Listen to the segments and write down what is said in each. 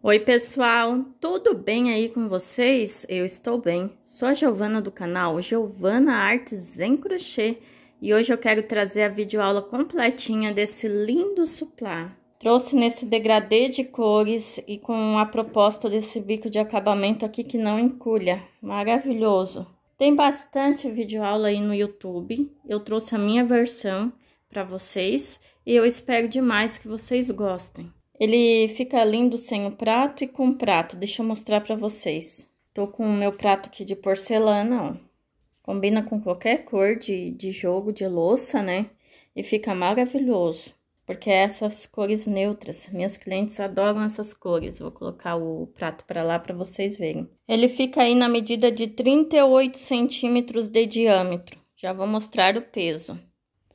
Oi, pessoal, tudo bem aí com vocês? Eu estou bem. Sou a Giovana do canal Giovana Artes em Crochê e hoje eu quero trazer a videoaula completinha desse lindo suplá. Trouxe nesse degradê de cores e com a proposta desse bico de acabamento aqui que não encolha. Maravilhoso. Tem bastante videoaula aí no YouTube. Eu trouxe a minha versão para vocês e eu espero demais que vocês gostem. Ele fica lindo sem o prato e com o prato. Deixa eu mostrar para vocês. Tô com o meu prato aqui de porcelana, ó. Combina com qualquer cor de, de jogo, de louça, né? E fica maravilhoso. Porque é essas cores neutras. Minhas clientes adoram essas cores. Vou colocar o prato para lá para vocês verem. Ele fica aí na medida de 38 centímetros de diâmetro. Já vou mostrar o peso.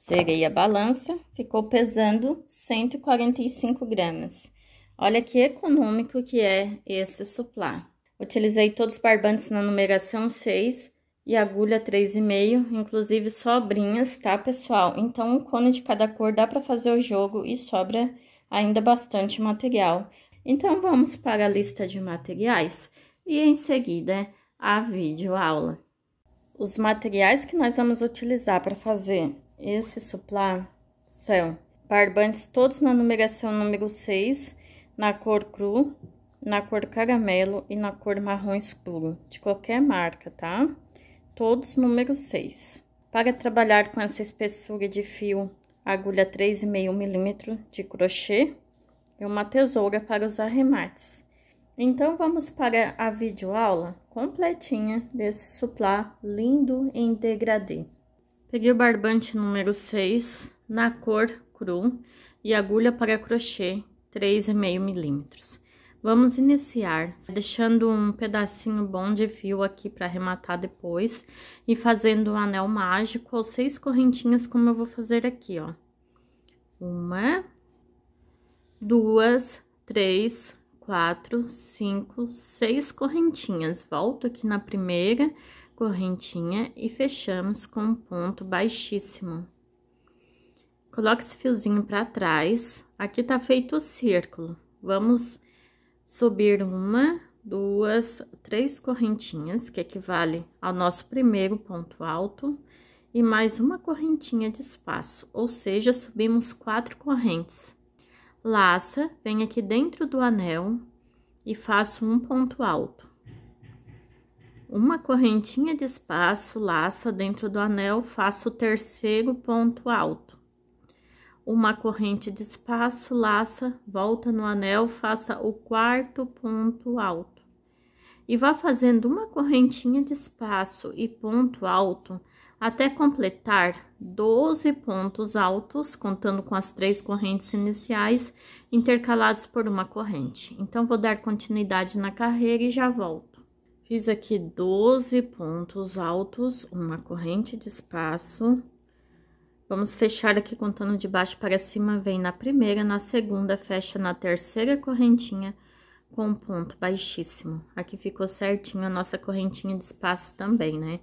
Zerei a balança, ficou pesando 145 gramas. Olha que econômico que é esse suplá. Utilizei todos os barbantes na numeração 6 e agulha 3,5, inclusive sobrinhas, tá, pessoal? Então, um cone de cada cor dá para fazer o jogo e sobra ainda bastante material. Então, vamos para a lista de materiais e em seguida a videoaula. Os materiais que nós vamos utilizar para fazer esse suplar são barbantes todos na numeração número 6, na cor cru, na cor caramelo e na cor marrom escuro, de qualquer marca, tá? Todos número 6. Para trabalhar com essa espessura de fio, agulha 3,5 milímetro de crochê e uma tesoura para os arremates. Então, vamos para a videoaula completinha desse suplá lindo em degradê. Peguei o barbante número 6 na cor cru e agulha para crochê 3,5 milímetros. Vamos iniciar deixando um pedacinho bom de fio aqui para arrematar depois e fazendo um anel mágico ou seis correntinhas como eu vou fazer aqui, ó. Uma, duas, três, quatro, cinco, seis correntinhas. Volto aqui na primeira, correntinha e fechamos com um ponto baixíssimo. Coloque esse fiozinho para trás. Aqui tá feito o círculo. Vamos subir uma, duas, três correntinhas, que equivale ao nosso primeiro ponto alto, e mais uma correntinha de espaço, ou seja, subimos quatro correntes. Laça, vem aqui dentro do anel e faço um ponto alto uma correntinha de espaço, laça dentro do anel, faço o terceiro ponto alto. Uma corrente de espaço, laça, volta no anel, faça o quarto ponto alto. E vá fazendo uma correntinha de espaço e ponto alto até completar 12 pontos altos, contando com as três correntes iniciais, intercalados por uma corrente. Então, vou dar continuidade na carreira e já volto. Fiz aqui 12 pontos altos, uma corrente de espaço. Vamos fechar aqui contando de baixo para cima, vem na primeira, na segunda, fecha na terceira correntinha com um ponto baixíssimo. Aqui ficou certinho a nossa correntinha de espaço também, né?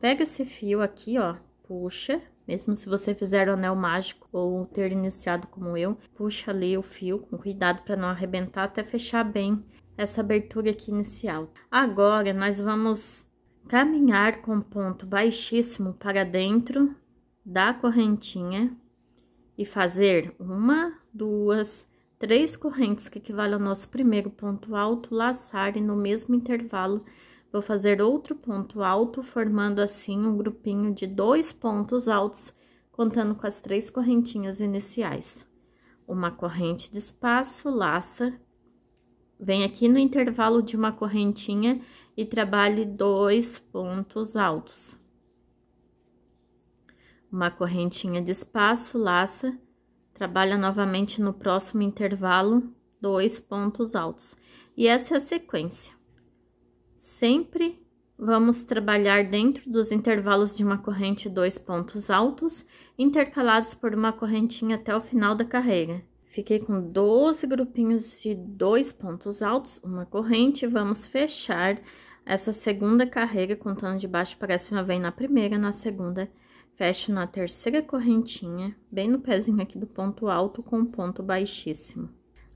Pega esse fio aqui, ó, puxa, mesmo se você fizer o anel mágico ou ter iniciado como eu, puxa ali o fio com cuidado para não arrebentar até fechar bem essa abertura aqui inicial. Agora, nós vamos caminhar com ponto baixíssimo para dentro da correntinha e fazer uma, duas, três correntes que equivale ao nosso primeiro ponto alto, laçar e no mesmo intervalo vou fazer outro ponto alto, formando assim um grupinho de dois pontos altos, contando com as três correntinhas iniciais. Uma corrente de espaço, laça Vem aqui no intervalo de uma correntinha e trabalhe dois pontos altos. Uma correntinha de espaço, laça, trabalha novamente no próximo intervalo, dois pontos altos. E essa é a sequência. Sempre vamos trabalhar dentro dos intervalos de uma corrente dois pontos altos, intercalados por uma correntinha até o final da carreira. Fiquei com 12 grupinhos de dois pontos altos, uma corrente. Vamos fechar essa segunda carreira contando de baixo para cima, vem na primeira, na segunda, fecho na terceira correntinha, bem no pezinho aqui do ponto alto com ponto baixíssimo.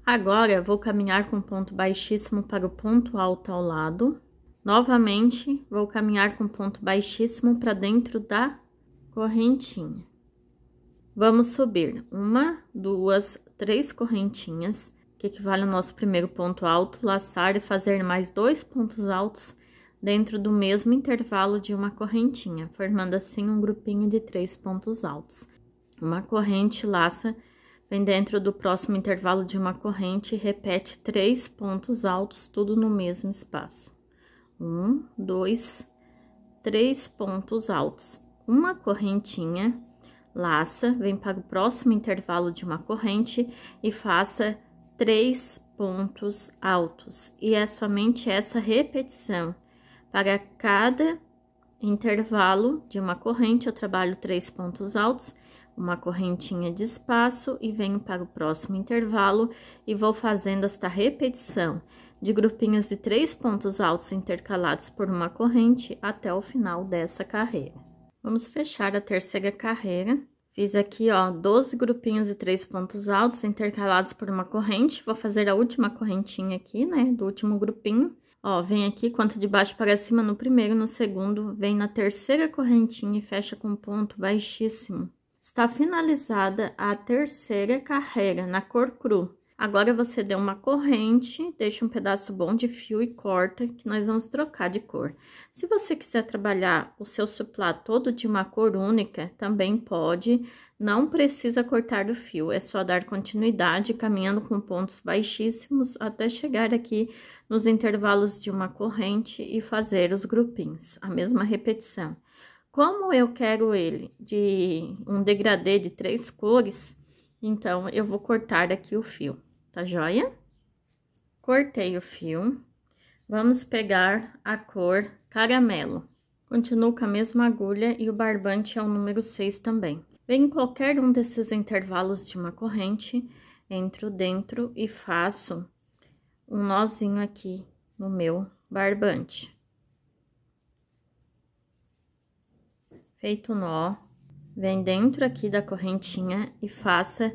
Agora, vou caminhar com ponto baixíssimo para o ponto alto ao lado. Novamente, vou caminhar com ponto baixíssimo para dentro da correntinha. Vamos subir uma, duas, três correntinhas, que equivale ao nosso primeiro ponto alto, laçar e fazer mais dois pontos altos dentro do mesmo intervalo de uma correntinha, formando assim um grupinho de três pontos altos. Uma corrente laça vem dentro do próximo intervalo de uma corrente e repete três pontos altos, tudo no mesmo espaço. Um, dois, três pontos altos. Uma correntinha laça, vem para o próximo intervalo de uma corrente e faça três pontos altos. E é somente essa repetição. Para cada intervalo de uma corrente, eu trabalho três pontos altos, uma correntinha de espaço e venho para o próximo intervalo e vou fazendo esta repetição de grupinhos de três pontos altos intercalados por uma corrente até o final dessa carreira. Vamos fechar a terceira carreira. Fiz aqui, ó, 12 grupinhos e três pontos altos intercalados por uma corrente. Vou fazer a última correntinha aqui, né, do último grupinho. Ó, vem aqui, conta de baixo para cima no primeiro, no segundo, vem na terceira correntinha e fecha com ponto baixíssimo. Está finalizada a terceira carreira na cor cru. Agora, você deu uma corrente, deixa um pedaço bom de fio e corta, que nós vamos trocar de cor. Se você quiser trabalhar o seu suplá todo de uma cor única, também pode, não precisa cortar o fio, é só dar continuidade, caminhando com pontos baixíssimos até chegar aqui nos intervalos de uma corrente e fazer os grupinhos, a mesma repetição. Como eu quero ele de um degradê de três cores, então, eu vou cortar aqui o fio, tá joia? Cortei o fio. Vamos pegar a cor caramelo. Continuo com a mesma agulha e o barbante é o número 6 também. Venho em qualquer um desses intervalos de uma corrente, entro dentro e faço um nozinho aqui no meu barbante. Feito o nó, Vem dentro aqui da correntinha e faça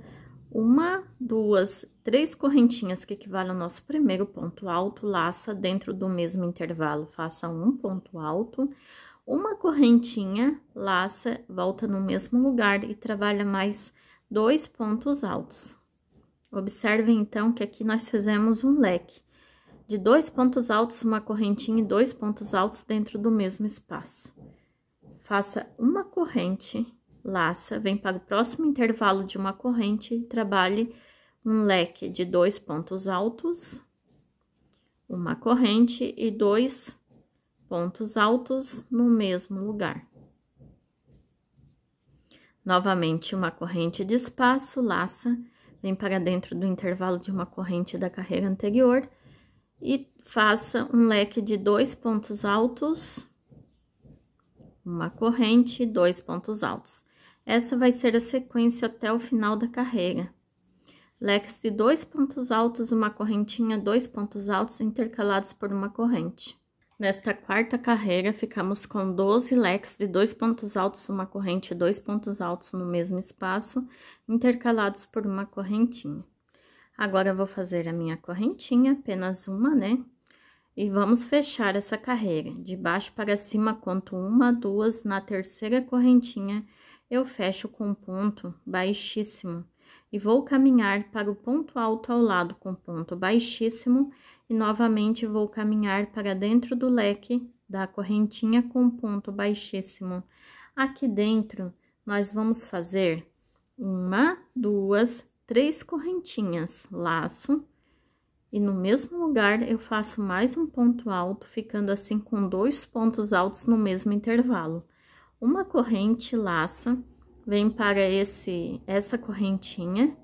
uma, duas, três correntinhas que equivale ao nosso primeiro ponto alto, laça dentro do mesmo intervalo, faça um ponto alto, uma correntinha, laça, volta no mesmo lugar e trabalha mais dois pontos altos. Observem, então, que aqui nós fizemos um leque de dois pontos altos, uma correntinha e dois pontos altos dentro do mesmo espaço. Faça uma corrente laça, vem para o próximo intervalo de uma corrente e trabalhe um leque de dois pontos altos, uma corrente e dois pontos altos no mesmo lugar. Novamente, uma corrente de espaço, laça, vem para dentro do intervalo de uma corrente da carreira anterior e faça um leque de dois pontos altos, uma corrente e dois pontos altos. Essa vai ser a sequência até o final da carreira. Leques de dois pontos altos, uma correntinha, dois pontos altos intercalados por uma corrente. Nesta quarta carreira, ficamos com 12 leques de dois pontos altos, uma corrente e dois pontos altos no mesmo espaço, intercalados por uma correntinha. Agora, vou fazer a minha correntinha, apenas uma, né? E vamos fechar essa carreira. De baixo para cima, conto uma, duas, na terceira correntinha eu fecho com um ponto baixíssimo e vou caminhar para o ponto alto ao lado com ponto baixíssimo e novamente vou caminhar para dentro do leque da correntinha com ponto baixíssimo. Aqui dentro, nós vamos fazer uma, duas, três correntinhas, laço, e no mesmo lugar eu faço mais um ponto alto, ficando assim com dois pontos altos no mesmo intervalo uma corrente laça, vem para esse essa correntinha,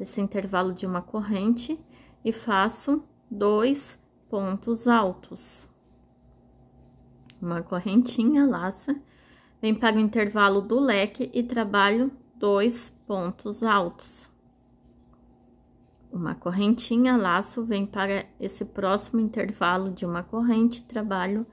esse intervalo de uma corrente e faço dois pontos altos. Uma correntinha laça, vem para o intervalo do leque e trabalho dois pontos altos. Uma correntinha, laço, vem para esse próximo intervalo de uma corrente, trabalho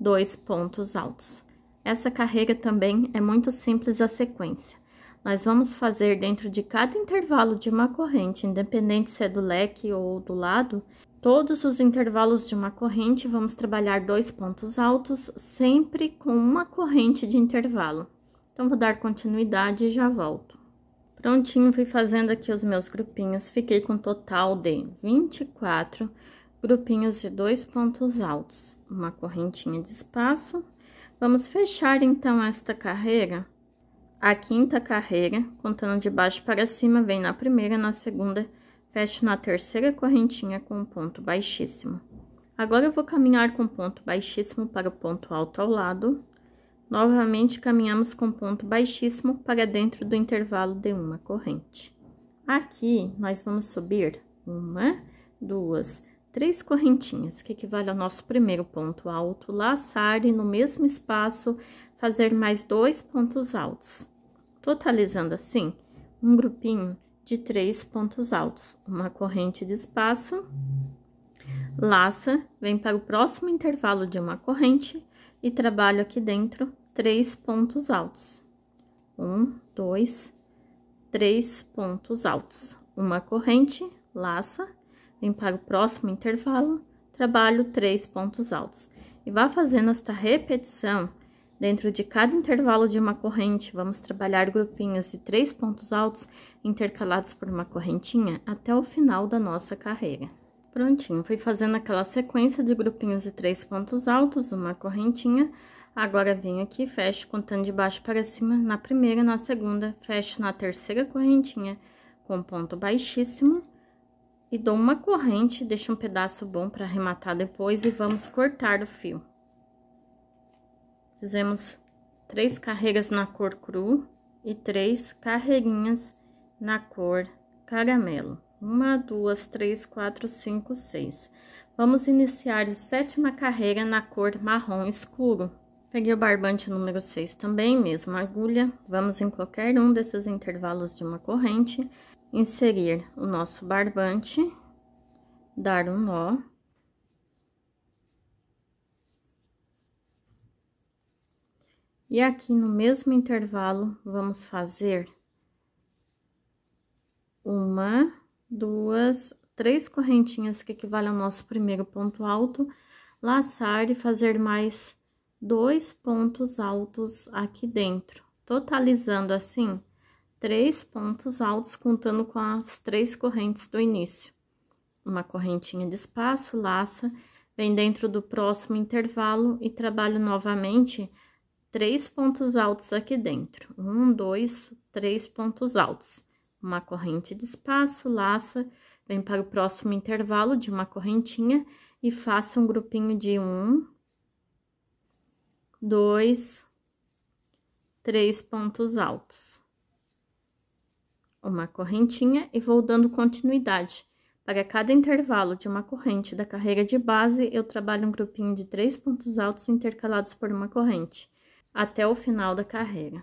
dois pontos altos. Essa carreira também é muito simples a sequência. Nós vamos fazer dentro de cada intervalo de uma corrente, independente se é do leque ou do lado, todos os intervalos de uma corrente, vamos trabalhar dois pontos altos, sempre com uma corrente de intervalo. Então, vou dar continuidade e já volto. Prontinho, fui fazendo aqui os meus grupinhos, fiquei com um total de 24 grupinhos de dois pontos altos, uma correntinha de espaço Vamos fechar então esta carreira, a quinta carreira, contando de baixo para cima, vem na primeira, na segunda, fecho na terceira correntinha com um ponto baixíssimo. Agora, eu vou caminhar com ponto baixíssimo para o ponto alto ao lado. Novamente, caminhamos com ponto baixíssimo para dentro do intervalo de uma corrente. Aqui, nós vamos subir uma, duas, três correntinhas, que equivale ao nosso primeiro ponto alto, laçar e no mesmo espaço fazer mais dois pontos altos, totalizando assim um grupinho de três pontos altos, uma corrente de espaço, laça, vem para o próximo intervalo de uma corrente e trabalho aqui dentro três pontos altos. Um, dois, três pontos altos, uma corrente, laça, Vem para o próximo intervalo, trabalho três pontos altos. E vá fazendo esta repetição dentro de cada intervalo de uma corrente. Vamos trabalhar grupinhos de três pontos altos intercalados por uma correntinha até o final da nossa carreira. Prontinho, fui fazendo aquela sequência de grupinhos de três pontos altos, uma correntinha. Agora, venho aqui, fecho contando de baixo para cima na primeira, na segunda, fecho na terceira correntinha com ponto baixíssimo e dou uma corrente, deixo um pedaço bom para arrematar depois e vamos cortar o fio. Fizemos três carreiras na cor cru e três carreirinhas na cor caramelo. Uma, duas, três, quatro, cinco, seis. Vamos iniciar a sétima carreira na cor marrom escuro. Peguei o barbante número 6 também, mesma agulha. Vamos em qualquer um desses intervalos de uma corrente inserir o nosso barbante, dar um nó. E aqui no mesmo intervalo, vamos fazer uma, duas, três correntinhas que equivale ao nosso primeiro ponto alto, laçar e fazer mais dois pontos altos aqui dentro, totalizando assim três pontos altos, contando com as três correntes do início. Uma correntinha de espaço, laça, vem dentro do próximo intervalo e trabalho novamente três pontos altos aqui dentro. Um, dois, três pontos altos. Uma corrente de espaço, laça, vem para o próximo intervalo de uma correntinha e faço um grupinho de um, dois, três pontos altos uma correntinha e vou dando continuidade. Para cada intervalo de uma corrente da carreira de base, eu trabalho um grupinho de três pontos altos intercalados por uma corrente, até o final da carreira.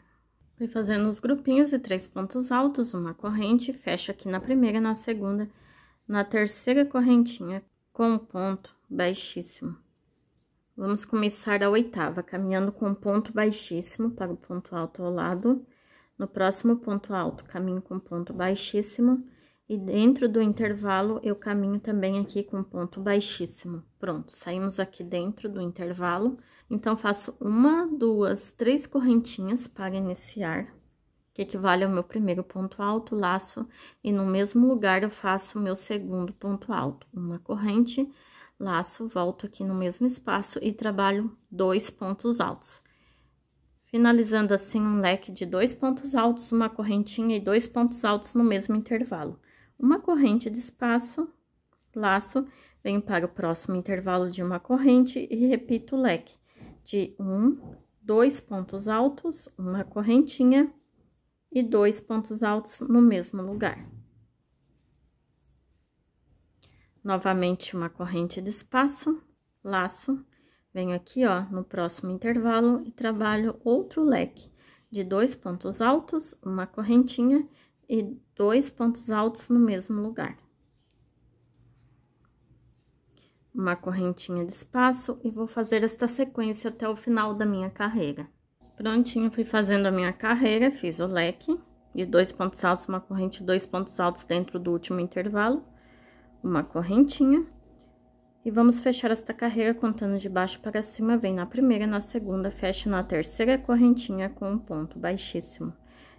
Fui fazendo os grupinhos de três pontos altos, uma corrente, fecho aqui na primeira, na segunda, na terceira correntinha, com um ponto baixíssimo. Vamos começar a oitava, caminhando com um ponto baixíssimo para o ponto alto ao lado, no próximo ponto alto, caminho com ponto baixíssimo. E dentro do intervalo, eu caminho também aqui com ponto baixíssimo. Pronto, saímos aqui dentro do intervalo. Então, faço uma, duas, três correntinhas para iniciar, que equivale ao meu primeiro ponto alto, laço. E no mesmo lugar, eu faço o meu segundo ponto alto. Uma corrente, laço, volto aqui no mesmo espaço e trabalho dois pontos altos finalizando assim um leque de dois pontos altos, uma correntinha e dois pontos altos no mesmo intervalo. Uma corrente de espaço, laço, venho para o próximo intervalo de uma corrente e repito o leque de um, dois pontos altos, uma correntinha e dois pontos altos no mesmo lugar. Novamente uma corrente de espaço, laço, Venho aqui, ó, no próximo intervalo e trabalho outro leque de dois pontos altos, uma correntinha e dois pontos altos no mesmo lugar. Uma correntinha de espaço e vou fazer esta sequência até o final da minha carreira. Prontinho, fui fazendo a minha carreira, fiz o leque de dois pontos altos, uma corrente, dois pontos altos dentro do último intervalo, uma correntinha e vamos fechar esta carreira contando de baixo para cima, vem na primeira, na segunda, fecha na terceira é correntinha com um ponto baixíssimo.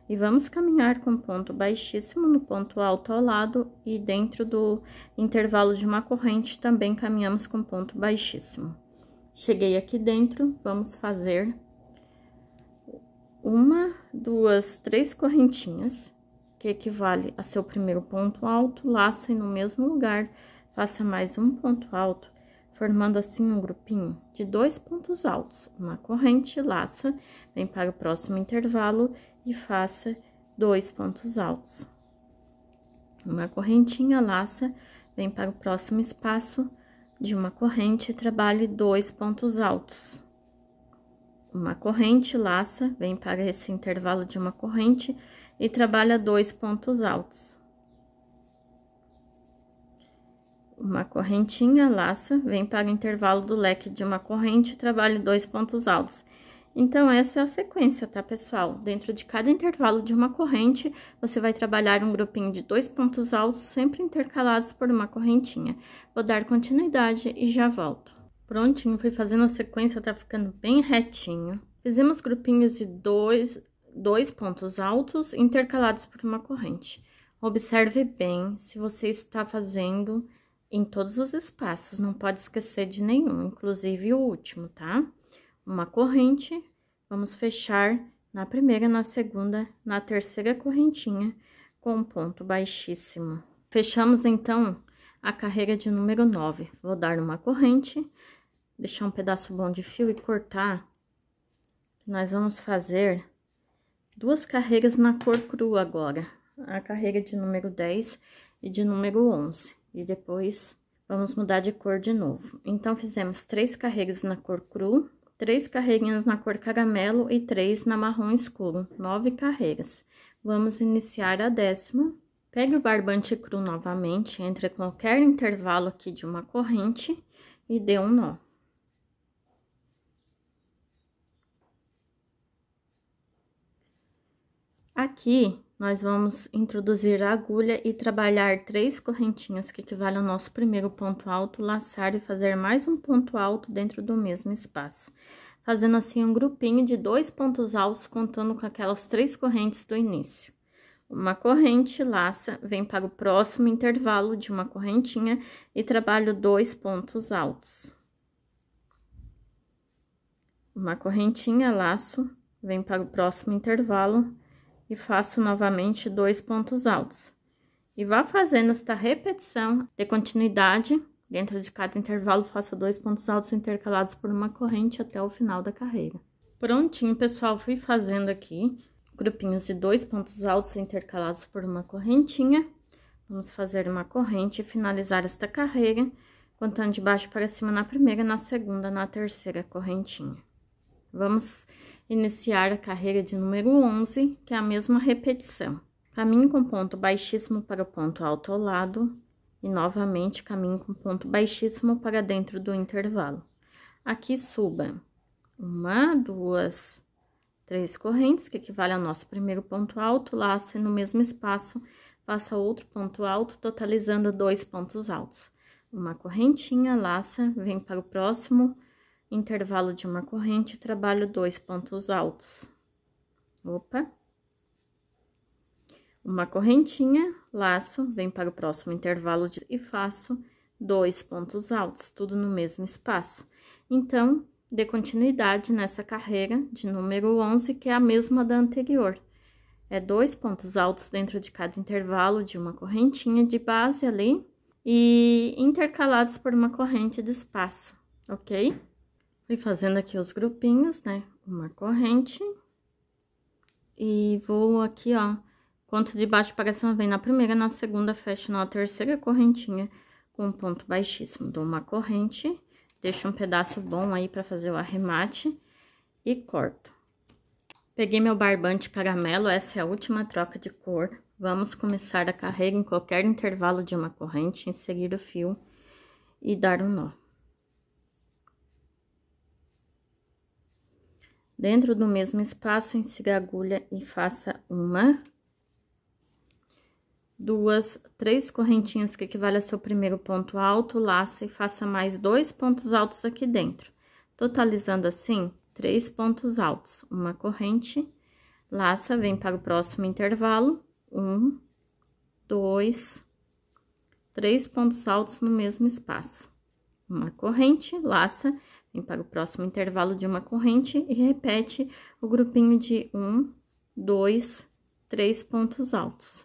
E vamos caminhar com ponto baixíssimo no ponto alto ao lado e dentro do intervalo de uma corrente também caminhamos com ponto baixíssimo. Cheguei aqui dentro, vamos fazer uma, duas, três correntinhas, que equivale a seu primeiro ponto alto, laçem no mesmo lugar, Faça mais um ponto alto, formando assim um grupinho de dois pontos altos. Uma corrente, laça, vem para o próximo intervalo e faça dois pontos altos. Uma correntinha, laça, vem para o próximo espaço de uma corrente e trabalhe dois pontos altos. Uma corrente, laça, vem para esse intervalo de uma corrente e trabalha dois pontos altos uma correntinha, laça, vem para o intervalo do leque de uma corrente e trabalhe dois pontos altos. Então, essa é a sequência, tá, pessoal? Dentro de cada intervalo de uma corrente, você vai trabalhar um grupinho de dois pontos altos, sempre intercalados por uma correntinha. Vou dar continuidade e já volto. Prontinho, fui fazendo a sequência, tá ficando bem retinho. Fizemos grupinhos de dois, dois pontos altos, intercalados por uma corrente. Observe bem se você está fazendo em todos os espaços, não pode esquecer de nenhum, inclusive o último, tá? Uma corrente, vamos fechar na primeira, na segunda, na terceira correntinha com um ponto baixíssimo. Fechamos então a carreira de número 9. Vou dar uma corrente, deixar um pedaço bom de fio e cortar. Nós vamos fazer duas carreiras na cor crua agora, a carreira de número 10 e de número 11 e depois vamos mudar de cor de novo. Então, fizemos três carregas na cor cru, três carreguinhas na cor caramelo e três na marrom escuro, nove carregas. Vamos iniciar a décima. Pegue o barbante cru novamente, entre qualquer intervalo aqui de uma corrente e dê um nó. Aqui, nós vamos introduzir a agulha e trabalhar três correntinhas, que equivale ao nosso primeiro ponto alto, laçar e fazer mais um ponto alto dentro do mesmo espaço. Fazendo assim um grupinho de dois pontos altos, contando com aquelas três correntes do início. Uma corrente, laça, vem para o próximo intervalo de uma correntinha e trabalho dois pontos altos. Uma correntinha, laço, vem para o próximo intervalo e faço novamente dois pontos altos. E vá fazendo esta repetição de continuidade. Dentro de cada intervalo, faça dois pontos altos intercalados por uma corrente até o final da carreira. Prontinho, pessoal, fui fazendo aqui grupinhos de dois pontos altos intercalados por uma correntinha. Vamos fazer uma corrente e finalizar esta carreira, contando de baixo para cima na primeira, na segunda, na terceira correntinha. Vamos iniciar a carreira de número 11, que é a mesma repetição. caminho com ponto baixíssimo para o ponto alto ao lado e novamente caminho com ponto baixíssimo para dentro do intervalo. Aqui suba uma, duas, três correntes, que equivale ao nosso primeiro ponto alto, laça no mesmo espaço passa outro ponto alto, totalizando dois pontos altos. Uma correntinha, laça, vem para o próximo intervalo de uma corrente, trabalho dois pontos altos. Opa! Uma correntinha, laço, vem para o próximo intervalo de, e faço dois pontos altos, tudo no mesmo espaço. Então, dê continuidade nessa carreira de número 11, que é a mesma da anterior. É dois pontos altos dentro de cada intervalo de uma correntinha de base ali e intercalados por uma corrente de espaço, ok? Fui fazendo aqui os grupinhos, né? Uma corrente. E vou aqui, ó, ponto de baixo para cima vem na primeira, na segunda, fecho na terceira correntinha com ponto baixíssimo. Dou uma corrente, deixo um pedaço bom aí para fazer o arremate e corto. Peguei meu barbante caramelo, essa é a última troca de cor. Vamos começar a carreira em qualquer intervalo de uma corrente, inserir o fio e dar um nó. Dentro do mesmo espaço, insiga a agulha e faça uma, duas, três correntinhas que equivale ao seu primeiro ponto alto, laça e faça mais dois pontos altos aqui dentro. Totalizando assim, três pontos altos, uma corrente, laça, vem para o próximo intervalo, um, dois, três pontos altos no mesmo espaço. Uma corrente, laça para o próximo intervalo de uma corrente e repete o grupinho de um, dois, três pontos altos.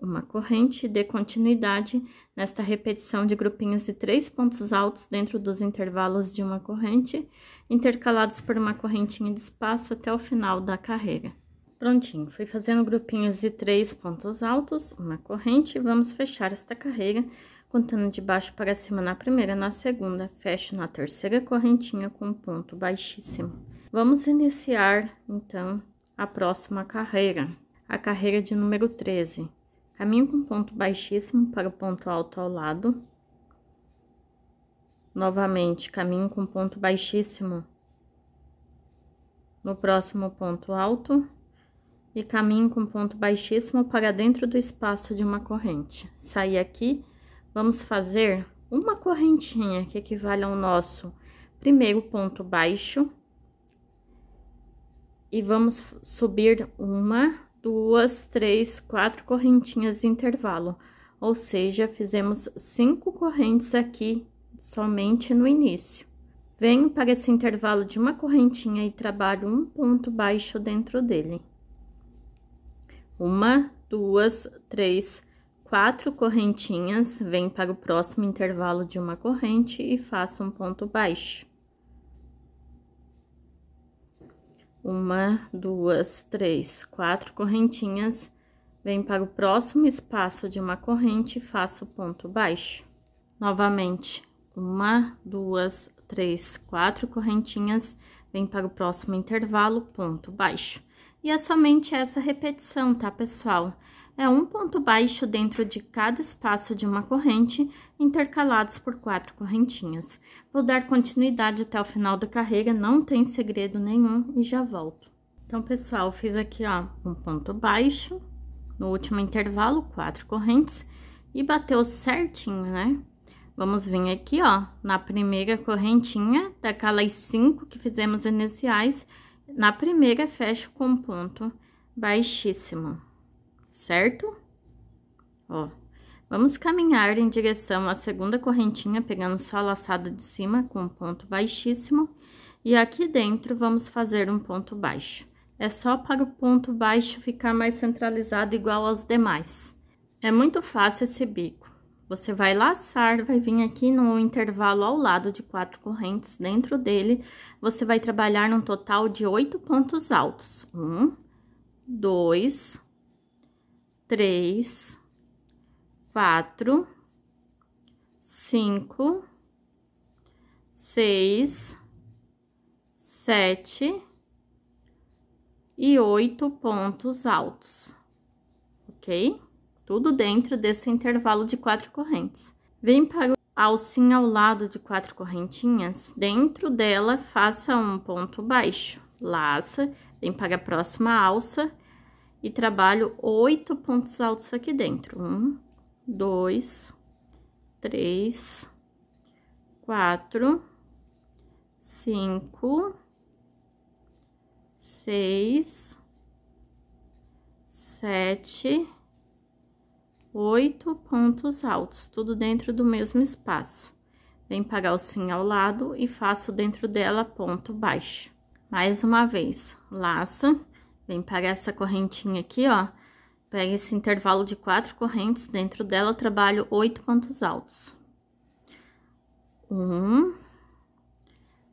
Uma corrente de continuidade nesta repetição de grupinhos de três pontos altos dentro dos intervalos de uma corrente, intercalados por uma correntinha de espaço até o final da carreira. Prontinho, fui fazendo grupinhos de três pontos altos, uma corrente, vamos fechar esta carreira contando de baixo para cima na primeira, na segunda, fecho na terceira correntinha com ponto baixíssimo. Vamos iniciar, então, a próxima carreira, a carreira de número 13. Caminho com ponto baixíssimo para o ponto alto ao lado. Novamente, caminho com ponto baixíssimo no próximo ponto alto e caminho com ponto baixíssimo para dentro do espaço de uma corrente. Saí aqui vamos fazer uma correntinha que equivale ao nosso primeiro ponto baixo. E vamos subir uma, duas, três, quatro correntinhas de intervalo. Ou seja, fizemos cinco correntes aqui somente no início. Venho para esse intervalo de uma correntinha e trabalho um ponto baixo dentro dele. Uma, duas, três, quatro quatro correntinhas, vem para o próximo intervalo de uma corrente e faço um ponto baixo. Uma, duas, três, quatro correntinhas, vem para o próximo espaço de uma corrente e faço ponto baixo. Novamente, uma, duas, três, quatro correntinhas, vem para o próximo intervalo, ponto baixo. E é somente essa repetição, tá, pessoal? é um ponto baixo dentro de cada espaço de uma corrente, intercalados por quatro correntinhas. Vou dar continuidade até o final da carreira, não tem segredo nenhum e já volto. Então, pessoal, fiz aqui, ó, um ponto baixo, no último intervalo, quatro correntes, e bateu certinho, né? Vamos vir aqui, ó, na primeira correntinha, daquelas cinco que fizemos iniciais, na primeira fecho com um ponto baixíssimo certo? Ó, vamos caminhar em direção à segunda correntinha, pegando só a laçada de cima com um ponto baixíssimo. E aqui dentro, vamos fazer um ponto baixo. É só para o ponto baixo ficar mais centralizado igual aos demais. É muito fácil esse bico. Você vai laçar, vai vir aqui no intervalo ao lado de quatro correntes, dentro dele, você vai trabalhar num total de oito pontos altos. Um, dois, três, quatro, cinco, seis, sete e oito pontos altos, ok? Tudo dentro desse intervalo de quatro correntes. Vem para a alcinha ao lado de quatro correntinhas, dentro dela faça um ponto baixo, laça, vem para a próxima alça e trabalho oito pontos altos aqui dentro. Um, dois, três, quatro, cinco, seis, sete, oito pontos altos, tudo dentro do mesmo espaço. Vem para a sim ao lado e faço dentro dela ponto baixo. Mais uma vez, laça Vem para essa correntinha aqui, ó. Pega esse intervalo de quatro correntes, dentro dela trabalho oito pontos altos. Um,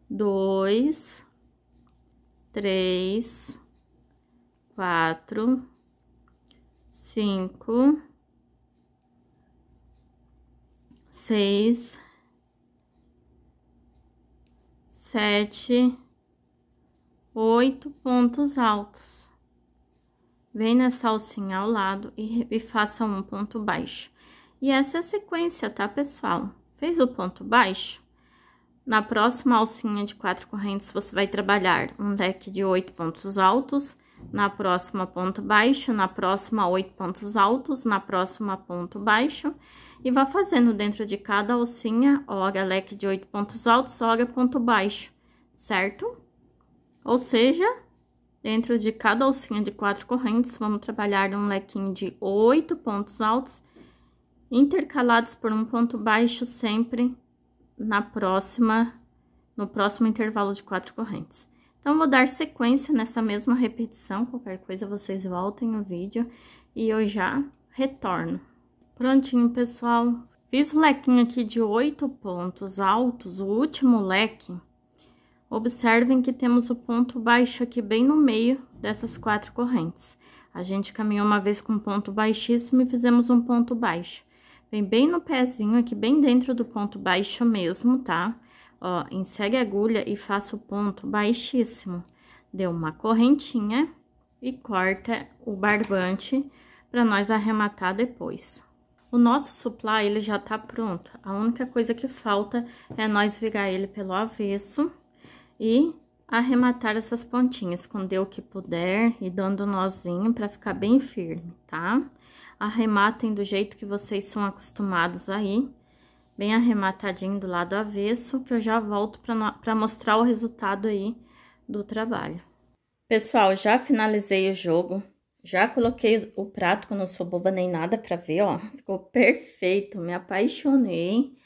dois, três, quatro, cinco, seis, sete, oito pontos altos. Vem nessa alcinha ao lado e, e faça um ponto baixo. E essa é a sequência, tá, pessoal? Fez o ponto baixo? Na próxima alcinha de quatro correntes, você vai trabalhar um leque de oito pontos altos, na próxima ponto baixo, na próxima oito pontos altos, na próxima ponto baixo, e vá fazendo dentro de cada alcinha, Olha, leque de oito pontos altos, Olha, ponto baixo, certo? Ou seja, Dentro de cada alcinha de quatro correntes, vamos trabalhar um lequinho de oito pontos altos, intercalados por um ponto baixo sempre na próxima, no próximo intervalo de quatro correntes. Então, vou dar sequência nessa mesma repetição, qualquer coisa vocês voltem o vídeo e eu já retorno. Prontinho, pessoal. Fiz o lequinho aqui de oito pontos altos, o último leque Observem que temos o ponto baixo aqui bem no meio dessas quatro correntes. A gente caminhou uma vez com um ponto baixíssimo e fizemos um ponto baixo. Vem bem no pezinho aqui, bem dentro do ponto baixo mesmo, tá? Ó, ensegue a agulha e faça o ponto baixíssimo. Deu uma correntinha e corta o barbante para nós arrematar depois. O nosso suplá, ele já tá pronto. A única coisa que falta é nós virar ele pelo avesso e arrematar essas pontinhas com o que puder e dando nozinho para ficar bem firme, tá? Arrematem do jeito que vocês são acostumados aí, bem arrematadinho do lado avesso, que eu já volto para mostrar o resultado aí do trabalho. Pessoal, já finalizei o jogo, já coloquei o prato, que eu não sou boba nem nada para ver, ó, ficou perfeito, me apaixonei,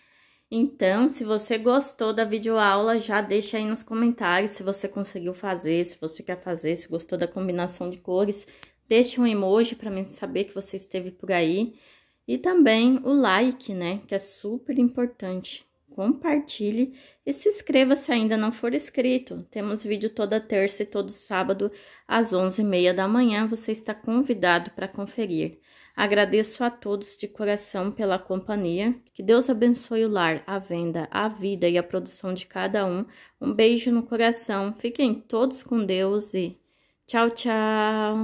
então, se você gostou da videoaula, já deixa aí nos comentários se você conseguiu fazer, se você quer fazer, se gostou da combinação de cores. Deixe um emoji para mim saber que você esteve por aí. E também o like, né, que é super importante. Compartilhe e se inscreva se ainda não for inscrito. Temos vídeo toda terça e todo sábado às 11h30 da manhã. Você está convidado para conferir. Agradeço a todos de coração pela companhia. Que Deus abençoe o lar, a venda, a vida e a produção de cada um. Um beijo no coração. Fiquem todos com Deus e tchau, tchau.